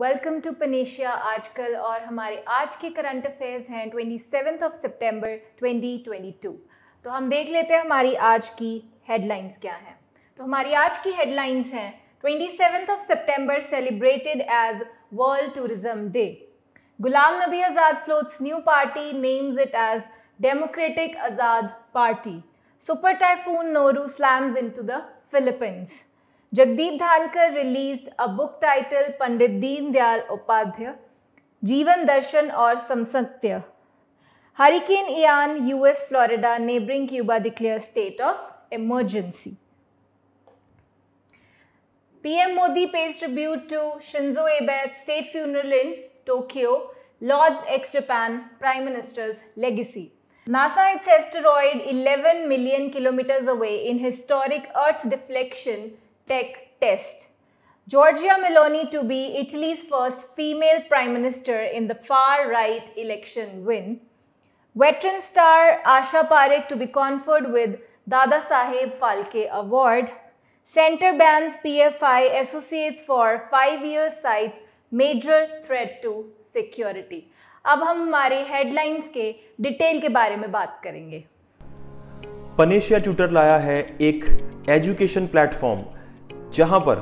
Welcome to panacea आजकल और हमारे आज के करंट अफेयर्स हैं ट्वेंटी सेवन ऑफ सितंबर 2022 तो हम देख लेते हैं हमारी आज की हेडलाइंस क्या हैं तो हमारी आज की हेडलाइंस हैं ट्वेंटी सेवन ऑफ सितंबर celebrated as world tourism day Ghulam Nabi Azad floats new party names it as democratic Azad party super typhoon Noru slams into the Philippines Jagdeep Dhankar released a book titled Pandit Deen Dayal Upadhyay, Jivan Darshan or Samsaktya. Hurricane Ian, US, Florida, neighboring Cuba declares state of emergency. PM Modi pays tribute to Shinzo Abe at state funeral in Tokyo, Lords ex-Japan Prime Minister's legacy. NASA hits asteroid 11 million kilometers away in historic Earth deflection Tech Test. Giorgia Meloni to be Italy's first female prime minister in the far right election win. Veteran star Asha Parekh to be conferred with Dada Saheb Phalke Award. Center bans PFI associates for five year sites major threat to security. अब हम हमारे headlines के detail के बारे में बात करेंगे panacea tutor लाया है एक एजुकेशन प्लेटफॉर्म जहां पर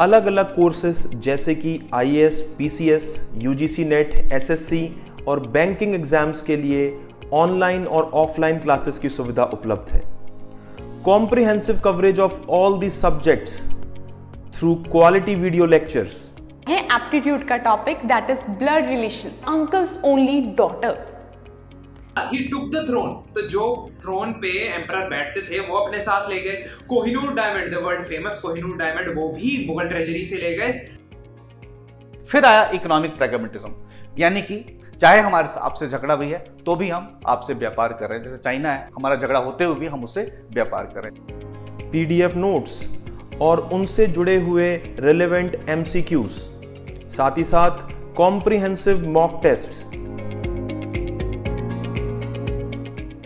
अलग अलग कोर्सेस जैसे कि I S P C S U G C NET S S C और बैंकिंग एग्जाम्स के लिए ऑनलाइन और ऑफलाइन क्लासेस की सुविधा उपलब्ध है comprehensive coverage of all the subjects through quality video lectures है एप्टीट्यूड का topic that is blood relation uncles only daughter he took the throne तो जो थ्रोन पे एम्पर बैठते थे वो अपने साथ ले गए Kohinoor diamond the world famous Kohinoor diamond वो भी मुगल ट्रेजरी से ले गए फिर आया इकोनॉमिक प्रेगमेटिज्म यानी कि चाहे हमारे आपसे झगड़ा भी है तो भी हम आपसे व्यापार कर रहे हैं जैसे चाइना है हमारा झगड़ा होते हुए भी हम उससे व्यापार कर रहे हैं पीडीएफ नोट्स और उनसे जुड़े हुए रिलेवेंट एमसीक्यूज साथ ही साथ comprehensive mock tests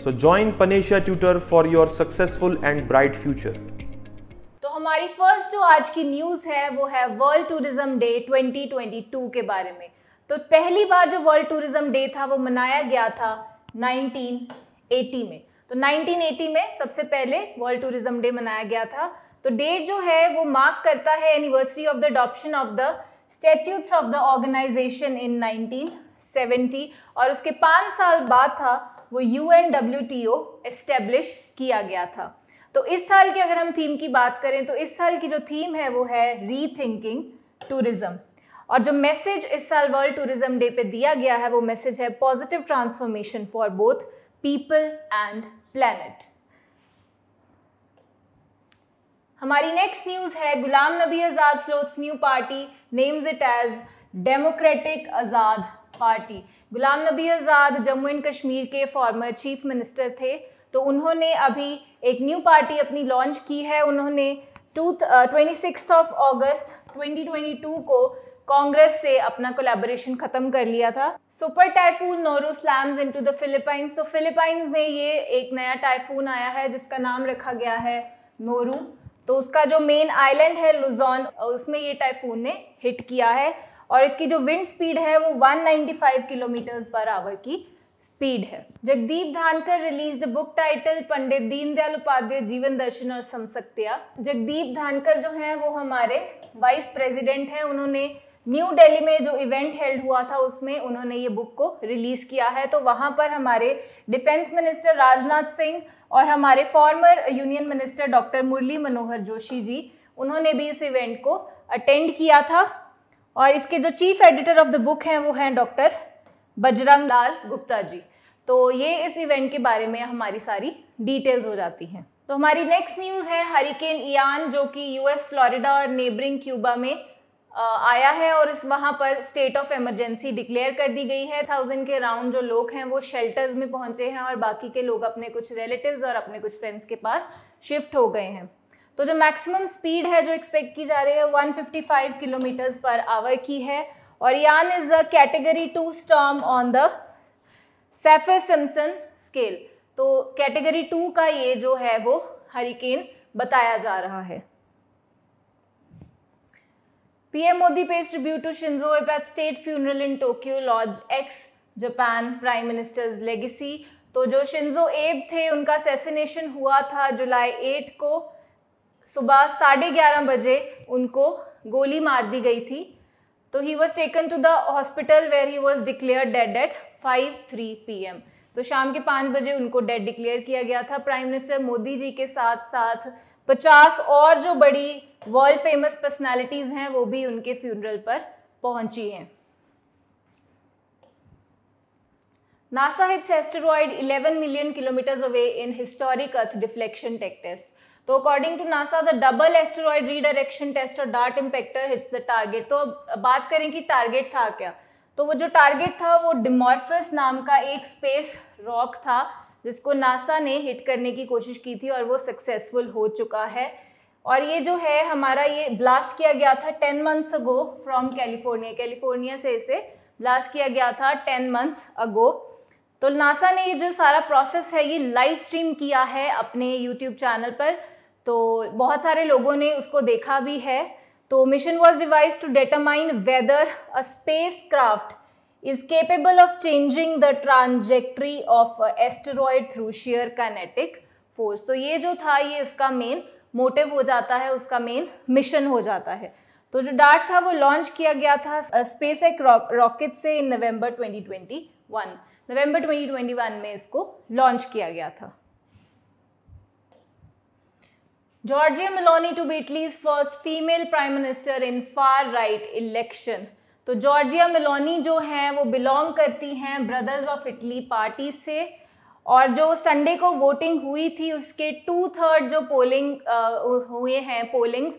so join Panacea tutor for your successful and bright future तो हमारी फर्स्ट जो आज की न्यूज़ है वो है वर्ल्ड टूरिज्म डे 2022 के बारे में तो पहली बार जो वर्ल्ड टूरिज्म डे था वो मनाया गया था 1980 में तो 1980 में सबसे पहले वर्ल्ड टूरिज्म डे मनाया गया था तो डेट जो है वो मार्क करता है anniversary of the adoption of the statutes of the organisation in 1970 और उसके पाँच साल बाद था वो U N W T O establish किया गया था तो इस साल की अगर हम थीम की बात करें तो इस साल की जो थीम है वो है रीथिंकिंग टूरिज्म और जो मैसेज इस साल वर्ल्ड टूरिज्म डे पे दिया गया है वो मैसेज है positive transformation for both people and planet हमारी नेक्स्ट न्यूज है Ghulam Nabi Azad floats new party names it as democratic Azad party Ghulam Nabi Azad Jammu and Kashmir के फॉर्मर चीफ मिनिस्टर थे तो उन्होंने अभी एक न्यू पार्टी अपनी लॉन्च की है उन्होंने टू ट्वेंटी ऑफ अगस्त 2022 को कांग्रेस से अपना कोलेबोरेशन ख़त्म कर लिया था super typhoon Noru slams into the Philippines तो फिलीपाइंस में ये एक नया टाइफून आया है जिसका नाम रखा गया है नोरू तो उसका जो मेन आइलैंड है लुजॉन उसमें ये टाइफून ने हिट किया है और इसकी जो विंड स्पीड है वो 195 किलोमीटर्स पर आवर की स्पीड है Jagdeep Dhankar release the book title Pandit Deendayal Upadhyay Jeevan Darshan और समसक्तिया जगदीप धानकर जो हैं वो हमारे वाइस प्रेसिडेंट हैं उन्होंने न्यू दिल्ली में जो इवेंट हेल्ड हुआ था उसमें उन्होंने ये बुक को रिलीज़ किया है तो वहाँ पर हमारे डिफेंस मिनिस्टर राजनाथ सिंह और हमारे former union minister doctor Murli Manohar Joshi ji उन्होंने भी इस इवेंट को अटेंड किया था और इसके जो chief editor of the book हैं वो हैं डॉक्टर बजरंग लाल गुप्ता जी तो ये इस इवेंट के बारे में हमारी सारी डिटेल्स हो जाती हैं तो हमारी नेक्स्ट न्यूज़ है हरिकेन ईयान जो कि यूएस फ्लोरिडा और नेबरिंग क्यूबा में आया है और इस वहाँ पर स्टेट ऑफ इमरजेंसी डिक्लेयर कर दी गई है थाउजेंड के राउंड जो लोग हैं वो शेल्टर्स में पहुँचे हैं और बाकी के लोग अपने कुछ रिलेटिव्स और अपने कुछ फ्रेंड्स के पास शिफ्ट हो गए हैं तो जो मैक्सिमम स्पीड है जो एक्सपेक्ट की जा रही है 155 किलोमीटर्स पर आवर की है और Ian is a category two storm on the Saffir Simpson scale तो कैटेगरी टू का ये जो है वो हरिकेन बताया जा रहा है PM Modi pays tribute to Shinzo at state funeral in Tokyo lauds ex Japan prime minister's legacy तो जो शिंजो एब थे उनका सेसिनेशन हुआ था जुलाई 8 को सुबह साढ़े ग्यारह बजे उनको गोली मार दी गई थी तो he was taken to the hospital where he was declared dead at five three P M तो शाम के पाँच बजे उनको डेड डिक्लेयर किया गया था प्राइम मिनिस्टर मोदी जी के साथ साथ पचास और जो बड़ी वर्ल्ड फेमस पर्सनालिटीज़ हैं वो भी उनके फ्यूनरल पर पहुंची हैं NASA hits asteroid 11 million kilometre away in historic earth deflection tech test तो according to NASA the double asteroid redirection test और DART impactor hits the target तो अब बात करें कि टारगेट था क्या तो वो जो टारगेट था वो डिमॉर्फस नाम का एक स्पेस रॉक था जिसको नासा ने हिट करने की कोशिश की थी और वो सक्सेसफुल हो चुका है और ये जो है हमारा ये ब्लास्ट किया गया था ten months ago from California California से इसे ब्लास्ट किया गया था टेन मंथ्स अगो तो नासा ने ये जो सारा प्रोसेस है ये लाइव स्ट्रीम किया है अपने यूट्यूब चैनल पर तो बहुत सारे लोगों ने उसको देखा भी है तो mission was devised to determine whether a space craft is capable of changing the trajectory of asteroid through sheer kinetic force तो ये जो था ये इसका मेन मोटिव हो जाता है उसका मेन मिशन हो जाता है तो जो डार्ट था वो लॉन्च किया गया था स्पेस एक रॉकेट से इन नवंबर 2021 नवंबर 2021 में इसको लॉन्च किया गया था Giorgia Meloni to be Italy's first female prime minister in far right election तो जॉर्जिया मिलोनी जो हैं वो बिलोंग करती हैं ब्रदर्स ऑफ इटली पार्टी से और जो संडे को वोटिंग हुई थी उसके टू थर्ड जो पोलिंग हुए हैं पोलिंग्स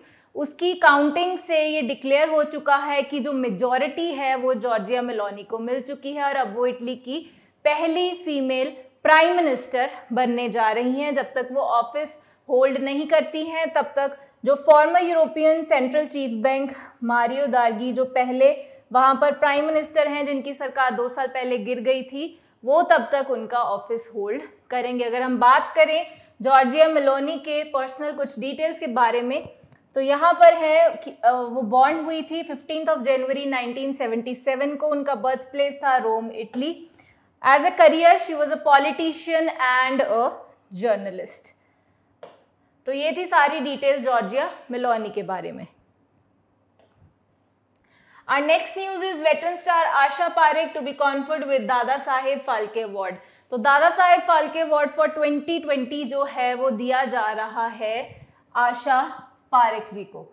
उसकी काउंटिंग से ये डिक्लेयर हो चुका है कि जो मेजॉरिटी है वो जॉर्जिया मिलोनी को मिल चुकी है और अब वो इटली की पहली फीमेल प्राइम मिनिस्टर बनने जा रही हैं जब तक वो ऑफिस होल्ड नहीं करती हैं तब तक जो former European central chief bank Mario Draghi जो पहले वहाँ पर प्राइम मिनिस्टर हैं जिनकी सरकार दो साल पहले गिर गई थी वो तब तक उनका ऑफिस होल्ड करेंगे अगर हम बात करें जॉर्जिया मिलोनी के पर्सनल कुछ डिटेल्स के बारे में तो यहाँ पर है कि वो बॉन्ड हुई थी फिफ्टीन ऑफ जनवरी 1977 को उनका बर्थ प्लेस था Rome Italy as a career she was a politician and a journalist तो ये थी सारी डिटेल्स जॉर्जिया मिलोनी के बारे में और next news is veteran star Asha Parekh to be conferred with Dada Saheb Phalke award तो दादा साहेब फाल्के अवार्ड फॉर 2020 जो है वो दिया जा रहा है आशा पारेख जी को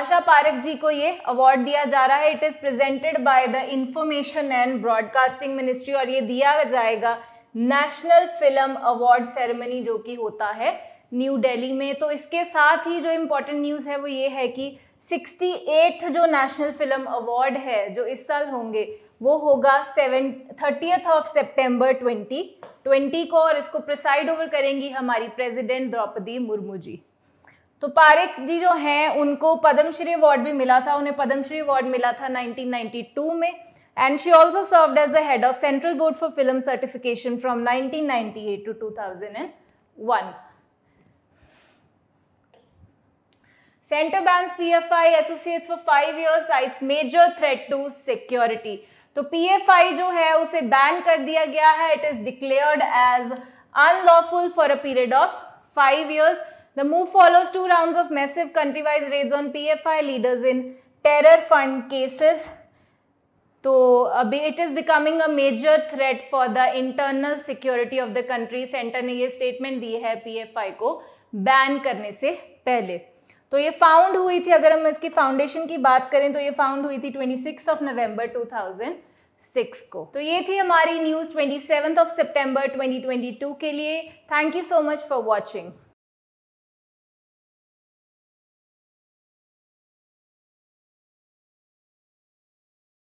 आशा पारेख जी को ये अवार्ड दिया जा रहा है it is presented by the information and broadcasting ministry और ये दिया जाएगा नेशनल फिल्म अवार्ड सेरेमनी जो कि होता है न्यू दिल्ली में तो इसके साथ ही जो इम्पोर्टेंट न्यूज़ है वो ये है कि सिक्सटी एट्थ जो नेशनल फिल्म अवार्ड है जो इस साल होंगे वो होगा seven thirtieth of September twenty twenty को और इसको प्रिसाइड ओवर करेंगी हमारी प्रेसिडेंट द्रौपदी मुर्मू जी तो पारिक जी जो हैं उनको पद्मश्री अवार्ड भी मिला था उन्हें पद्मश्री अवार्ड मिला था 1992 में And she also served as the head of Central Board for Film Certification from 1998 to 2001. Center bans PFI associates for five years cites major threat to security. So PFI jo hai usse ban kar It is declared as unlawful for a period of five years. The move follows two rounds of massive country-wise raids on PFI leaders in terror fund cases. तो अभी it is becoming a major threat for the internal security of the country centre ने ये statement दी है PFI को ban करने से पहले तो ये फाउंड हुई थी अगर हम इसकी फाउंडेशन की बात करें तो ये फाउंड हुई थी 26 ऑफ नवंबर 2006 को तो ये थी हमारी न्यूज़ 27 ऑफ सितंबर 2022 के लिए thank you so much for watching